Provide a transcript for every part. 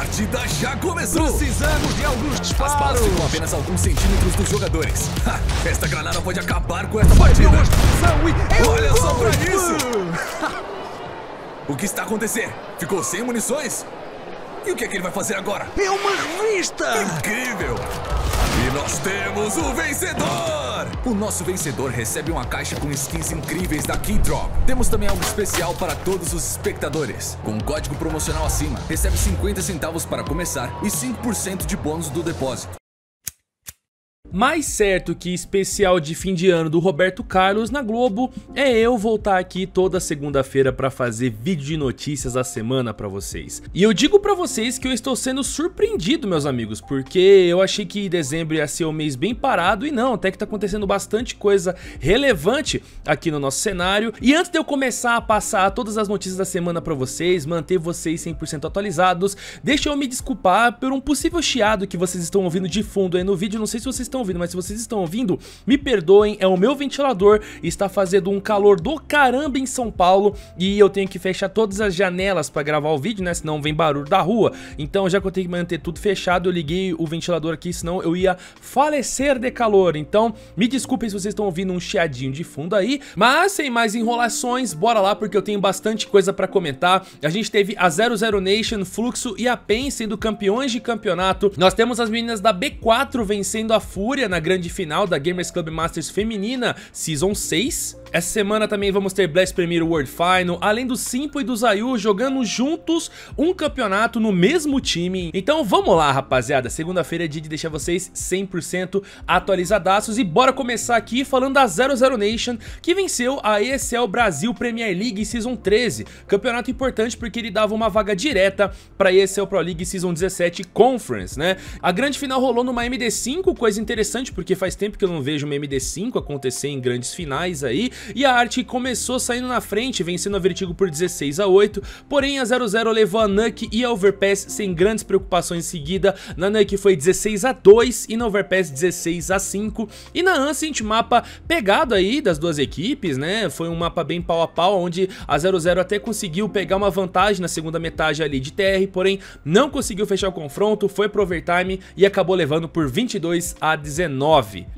partida já começou! Precisamos de alguns disparos! As balas ficam apenas alguns centímetros dos jogadores. Ha, esta granada pode acabar com esta partida! Olha só pra isso! o que está acontecendo? Ficou sem munições? E o que é que ele vai fazer agora? É uma revista! Incrível! E nós temos o vencedor! O nosso vencedor recebe uma caixa com skins incríveis da Keydrop. Temos também algo especial para todos os espectadores. Com um código promocional acima, recebe 50 centavos para começar e 5% de bônus do depósito. Mais certo que especial de fim de ano do Roberto Carlos na Globo é eu voltar aqui toda segunda-feira para fazer vídeo de notícias da semana para vocês. E eu digo para vocês que eu estou sendo surpreendido, meus amigos, porque eu achei que dezembro ia ser um mês bem parado e não, até que tá acontecendo bastante coisa relevante aqui no nosso cenário. E antes de eu começar a passar todas as notícias da semana para vocês, manter vocês 100% atualizados, deixa eu me desculpar por um possível chiado que vocês estão ouvindo de fundo aí no vídeo, não sei se vocês estão estão ouvindo, mas se vocês estão ouvindo, me perdoem, é o meu ventilador, está fazendo um calor do caramba em São Paulo e eu tenho que fechar todas as janelas para gravar o vídeo, né? Senão vem barulho da rua. Então, já que eu tenho que manter tudo fechado, eu liguei o ventilador aqui, senão eu ia falecer de calor. Então, me desculpem se vocês estão ouvindo um chiadinho de fundo aí, mas sem mais enrolações, bora lá porque eu tenho bastante coisa para comentar. A gente teve a 00 Nation, Fluxo e a PEN sendo campeões de campeonato. Nós temos as meninas da B4 vencendo a FURIA Fúria na grande final da Gamers Club Masters feminina Season 6. Essa semana também vamos ter Blast Premier World Final, além do Simpo e do Zayu jogando juntos um campeonato no mesmo time. Então vamos lá, rapaziada. Segunda-feira é dia de deixar vocês 100% atualizadaços e bora começar aqui falando da 00 Nation, que venceu a ESL Brasil Premier League Season 13. Campeonato importante porque ele dava uma vaga direta para a ESL Pro League Season 17 Conference, né? A grande final rolou numa MD5, coisa interessante interessante porque faz tempo que eu não vejo uma MD5 acontecer em grandes finais aí, e a arte começou saindo na frente, vencendo a Vertigo por 16 a 8, porém a 00 levou a Nuke e a Overpass sem grandes preocupações em seguida, na Nuke foi 16 a 2 e na Overpass 16 a 5, e na Ancient mapa pegado aí das duas equipes, né, foi um mapa bem pau a pau, onde a 00 até conseguiu pegar uma vantagem na segunda metade ali de TR, porém não conseguiu fechar o confronto, foi pro overtime e acabou levando por 22 a 16.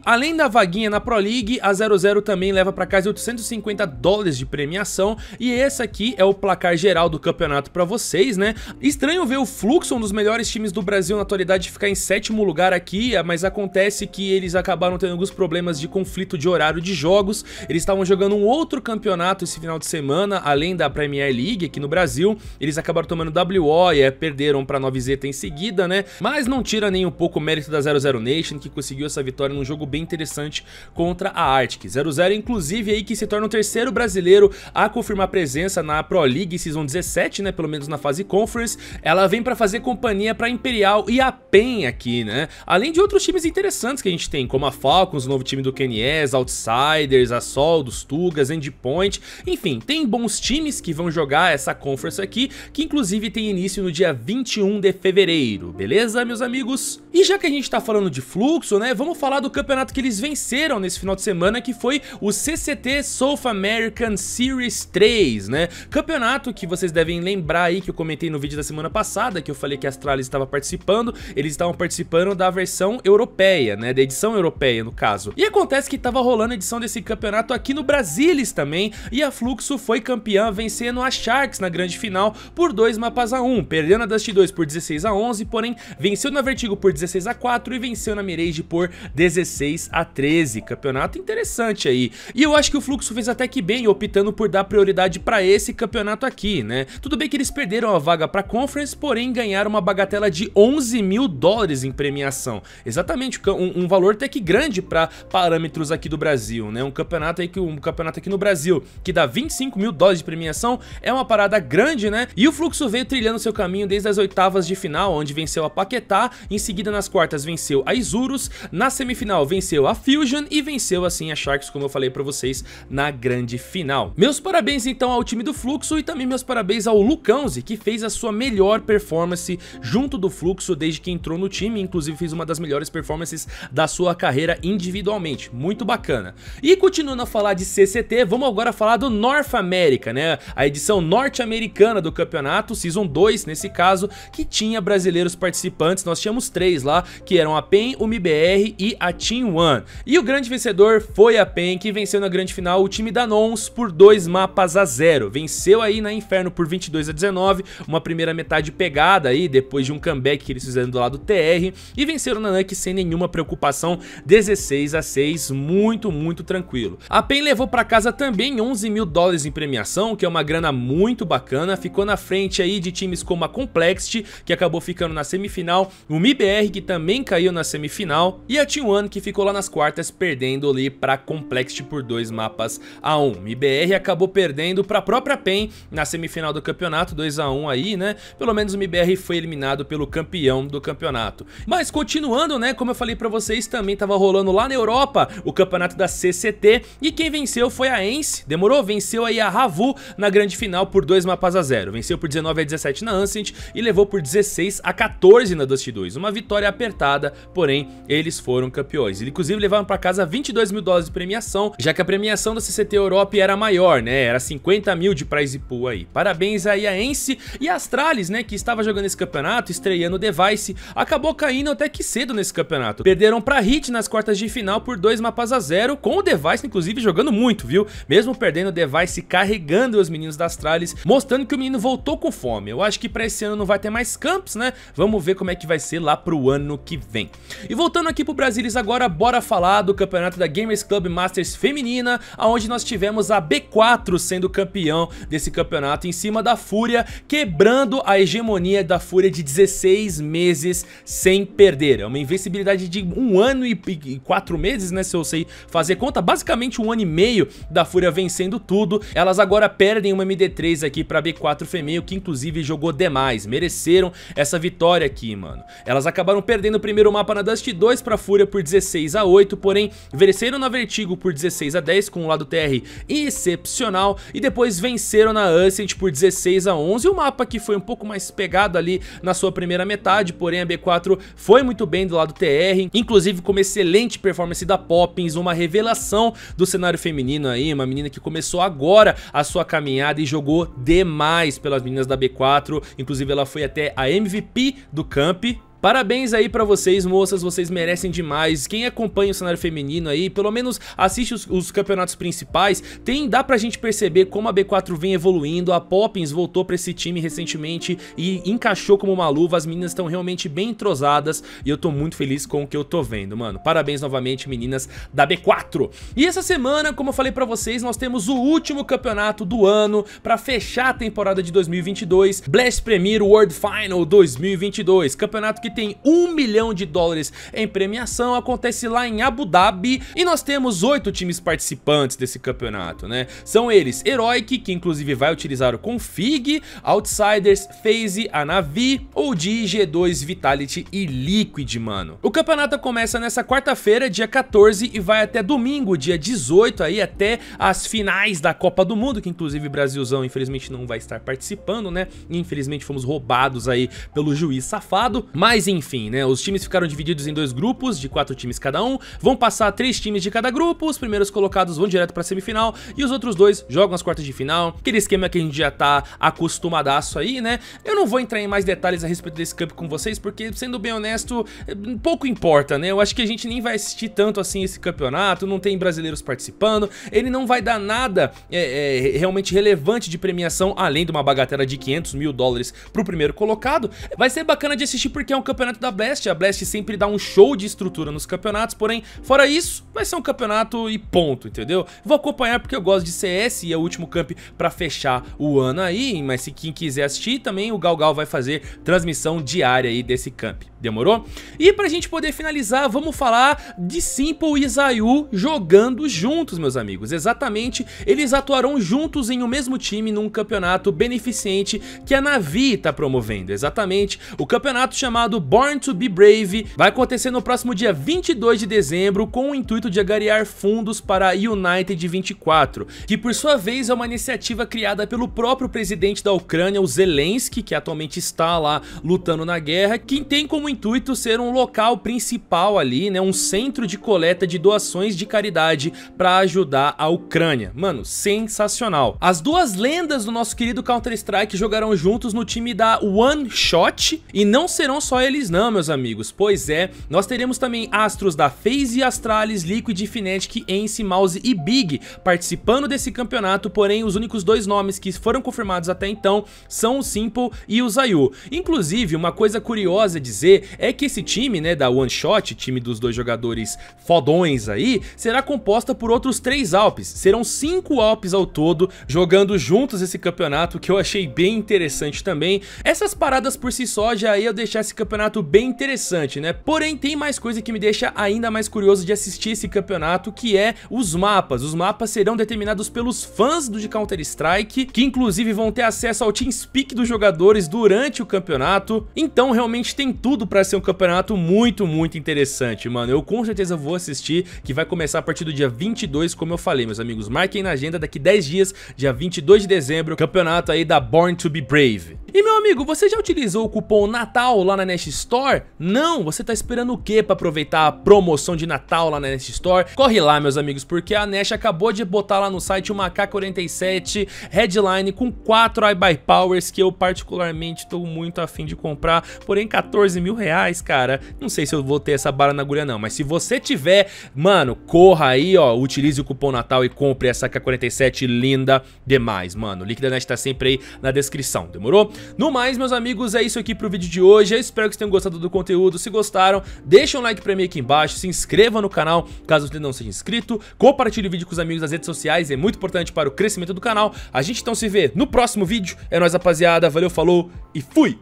Além da vaguinha na Pro League, a 00 também leva para casa 850 dólares de premiação e esse aqui é o placar geral do campeonato para vocês, né? Estranho ver o Fluxo, um dos melhores times do Brasil na atualidade, ficar em sétimo lugar aqui, mas acontece que eles acabaram tendo alguns problemas de conflito de horário de jogos. Eles estavam jogando um outro campeonato esse final de semana, além da Premier League aqui no Brasil. Eles acabaram tomando WO e é, perderam para 9Z em seguida, né? Mas não tira nem um pouco o mérito da 00 Nation, que conseguiu conseguiu essa vitória num jogo bem interessante contra a Arctic. 0-0, inclusive, aí que se torna o terceiro brasileiro a confirmar presença na Pro League Season 17, né? Pelo menos na fase Conference. Ela vem para fazer companhia para Imperial e a PEN aqui, né? Além de outros times interessantes que a gente tem, como a Falcons, o novo time do KNES, Outsiders, a Sol, dos Tugas, Endpoint. Enfim, tem bons times que vão jogar essa Conference aqui, que inclusive tem início no dia 21 de fevereiro, beleza, meus amigos? E já que a gente tá falando de fluxo, né? né, vamos falar do campeonato que eles venceram nesse final de semana, que foi o CCT South American Series 3, né? Campeonato que vocês devem lembrar aí, que eu comentei no vídeo da semana passada, que eu falei que a Astralis estava participando, eles estavam participando da versão europeia, né, da edição europeia, no caso. E acontece que estava rolando a edição desse campeonato aqui no Brasilis também, e a Fluxo foi campeã vencendo a Sharks na grande final por dois mapas a um, perdendo a Dust 2 por 16 a 11, porém venceu na Vertigo por 16 a 4 e venceu na Mirage por 16 a 13. Campeonato interessante aí. E eu acho que o Fluxo fez até que bem, optando por dar prioridade para esse campeonato aqui, né? Tudo bem que eles perderam a vaga para Conference, porém ganharam uma bagatela de 11 mil dólares em premiação. Exatamente, um, um valor até que grande para parâmetros aqui do Brasil, né? Um campeonato aí que um campeonato aqui no Brasil que dá 25 mil dólares de premiação é uma parada grande, né? E o Fluxo veio trilhando seu caminho desde as oitavas de final, onde venceu a Paquetá, em seguida nas quartas venceu a Isurus na semifinal venceu a Fusion e venceu assim a Sharks, como eu falei pra vocês, na grande final. Meus parabéns então ao time do Fluxo e também meus parabéns ao Lucãozi, que fez a sua melhor performance junto do Fluxo desde que entrou no time, inclusive fez uma das melhores performances da sua carreira individualmente, muito bacana. E continuando a falar de CCT, vamos agora falar do North America, né? A edição norte-americana do campeonato, Season 2 nesse caso, que tinha brasileiros participantes, nós tínhamos três lá, que eram a PEN, o MBR BR e a Team One. E o grande vencedor foi a PEN, que venceu na grande final o time da Nons por dois mapas a zero. Venceu aí na Inferno por 22 a 19, uma primeira metade pegada aí, depois de um comeback que eles fizeram do lado TR, e venceram na NUC sem nenhuma preocupação, 16 a 6, muito, muito tranquilo. A PEN levou para casa também 11 mil dólares em premiação, que é uma grana muito bacana, ficou na frente aí de times como a Complexity, que acabou ficando na semifinal, o MIBR, que também caiu na semifinal, e a T1 que ficou lá nas quartas perdendo ali pra Complexity por dois mapas a 1. Um. MBR acabou perdendo pra própria PEN na semifinal do campeonato, 2x1 um aí, né? Pelo menos o MBR foi eliminado pelo campeão do campeonato. Mas continuando, né, como eu falei pra vocês, também tava rolando lá na Europa o campeonato da CCT e quem venceu foi a Ence, demorou, venceu aí a Ravu na grande final por dois mapas a zero. Venceu por 19 a 17 na Ancient e levou por 16 a 14 na Dust 2. Uma vitória apertada, porém eles eles foram campeões. Eles, inclusive, levaram para casa 22 mil dólares de premiação, já que a premiação da CCT Europe era maior, né? Era 50 mil de prize pool aí. Parabéns aí a Ence e a Astralis, né? Que estava jogando esse campeonato, estreando o Device, acabou caindo até que cedo nesse campeonato. Perderam para Hit nas quartas de final por dois mapas a zero, com o Device, inclusive, jogando muito, viu? Mesmo perdendo o Device, carregando os meninos da Astralis, mostrando que o menino voltou com fome. Eu acho que para esse ano não vai ter mais camps, né? Vamos ver como é que vai ser lá pro ano que vem. E voltando aqui aqui pro Brasilis agora, bora falar do campeonato da Gamers Club Masters feminina, aonde nós tivemos a B4 sendo campeão desse campeonato em cima da Fúria, quebrando a hegemonia da Fúria de 16 meses sem perder. É uma invencibilidade de um ano e, e quatro meses, né, se eu sei fazer conta, basicamente um ano e meio da Fúria vencendo tudo. Elas agora perdem uma MD3 aqui pra B4 feminino, que inclusive jogou demais, mereceram essa vitória aqui, mano. Elas acabaram perdendo o primeiro mapa na Dust 2 pra para Fúria por 16 a 8, porém venceram na Vertigo por 16 a 10 com um lado TR excepcional e depois venceram na Ascent por 16 a 11, o mapa que foi um pouco mais pegado ali na sua primeira metade, porém a B4 foi muito bem do lado TR, inclusive com uma excelente performance da Poppins, uma revelação do cenário feminino aí, uma menina que começou agora a sua caminhada e jogou demais pelas meninas da B4, inclusive ela foi até a MVP do camp, Parabéns aí pra vocês, moças, vocês merecem demais. Quem acompanha o cenário feminino aí, pelo menos assiste os, os campeonatos principais, tem, dá pra gente perceber como a B4 vem evoluindo, a Poppins voltou pra esse time recentemente e encaixou como uma luva, as meninas estão realmente bem entrosadas e eu tô muito feliz com o que eu tô vendo, mano. Parabéns novamente, meninas da B4. E essa semana, como eu falei pra vocês, nós temos o último campeonato do ano pra fechar a temporada de 2022, Blast Premier World Final 2022, campeonato que tem um milhão de dólares em premiação, acontece lá em Abu Dhabi e nós temos oito times participantes desse campeonato, né? São eles Heroic, que inclusive vai utilizar o Config, Outsiders, FaZe, a Navi, OG, G2, Vitality e Liquid, mano. O campeonato começa nessa quarta-feira, dia 14, e vai até domingo, dia 18, aí até as finais da Copa do Mundo, que inclusive Brasilzão infelizmente não vai estar participando, né? Infelizmente fomos roubados aí pelo juiz safado, mas mas enfim, né? Os times ficaram divididos em dois grupos, de quatro times cada um. Vão passar três times de cada grupo, os primeiros colocados vão direto pra semifinal e os outros dois jogam as quartas de final. Aquele esquema que a gente já tá acostumadaço aí, né? Eu não vou entrar em mais detalhes a respeito desse campo com vocês, porque, sendo bem honesto, eh, pouco importa, né? Eu acho que a gente nem vai assistir tanto assim esse campeonato, não tem brasileiros participando, ele não vai dar nada é, é, realmente relevante de premiação, além de uma bagatela de 500 mil dólares pro primeiro colocado. Vai ser bacana de assistir porque é um campeonato campeonato da Blast. A Blast sempre dá um show de estrutura nos campeonatos, porém, fora isso, vai ser um campeonato e ponto, entendeu? Vou acompanhar porque eu gosto de CS e é o último camp pra fechar o ano aí, mas se quem quiser assistir também, o Galgal vai fazer transmissão diária aí desse camp. Demorou? E pra gente poder finalizar, vamos falar de Simple e Zayu jogando juntos, meus amigos. Exatamente, eles atuarão juntos em o um mesmo time num campeonato beneficente que a Navi tá promovendo. Exatamente, o campeonato chamado Born to be Brave vai acontecer no próximo dia 22 de dezembro com o intuito de agariar fundos para a United 24, que por sua vez é uma iniciativa criada pelo próprio presidente da Ucrânia, o Zelensky, que atualmente está lá lutando na guerra, que tem como intuito ser um local principal ali, né, um centro de coleta de doações de caridade para ajudar a Ucrânia. Mano, sensacional. As duas lendas do nosso querido Counter-Strike jogarão juntos no time da One Shot e não serão só eles não, meus amigos. Pois é, nós teremos também astros da FaZe, Astralis, Liquid, Fnatic, Ence, Mouse e Big participando desse campeonato, porém os únicos dois nomes que foram confirmados até então são o Simple e o Zayu. Inclusive, uma coisa curiosa a dizer é que esse time, né, da One Shot, time dos dois jogadores fodões aí, será composta por outros três Alpes. Serão cinco Alpes ao todo, jogando juntos esse campeonato, que eu achei bem interessante também. Essas paradas por si só já ia deixar esse campeonato campeonato bem interessante, né? Porém, tem mais coisa que me deixa ainda mais curioso de assistir esse campeonato, que é os mapas. Os mapas serão determinados pelos fãs do de Counter-Strike, que inclusive vão ter acesso ao TeamSpeak dos jogadores durante o campeonato. Então, realmente tem tudo pra ser um campeonato muito, muito interessante, mano. Eu com certeza vou assistir, que vai começar a partir do dia 22, como eu falei, meus amigos. Marquem na agenda, daqui 10 dias, dia 22 de dezembro, campeonato aí da Born to be Brave. E, meu amigo, você já utilizou o cupom NATAL lá na Nest Nest Store? Não, você tá esperando o que para aproveitar a promoção de Natal lá na Nest Store? Corre lá, meus amigos, porque a Nest acabou de botar lá no site uma K47 Headline com 4 iBuy Powers que eu particularmente tô muito afim de comprar, porém 14 mil reais, cara. Não sei se eu vou ter essa bala na agulha não, mas se você tiver, mano, corra aí, ó, utilize o cupom Natal e compre essa K47 linda demais, mano. O link da Nest tá sempre aí na descrição, demorou? No mais, meus amigos, é isso aqui pro vídeo de hoje. Eu espero que que tenham gostado do conteúdo. Se gostaram, deixa um like pra mim aqui embaixo, se inscreva no canal caso você não seja inscrito, compartilhe o vídeo com os amigos nas redes sociais, é muito importante para o crescimento do canal. A gente então se vê no próximo vídeo. É nóis, rapaziada. Valeu, falou e fui!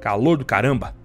Calor do caramba!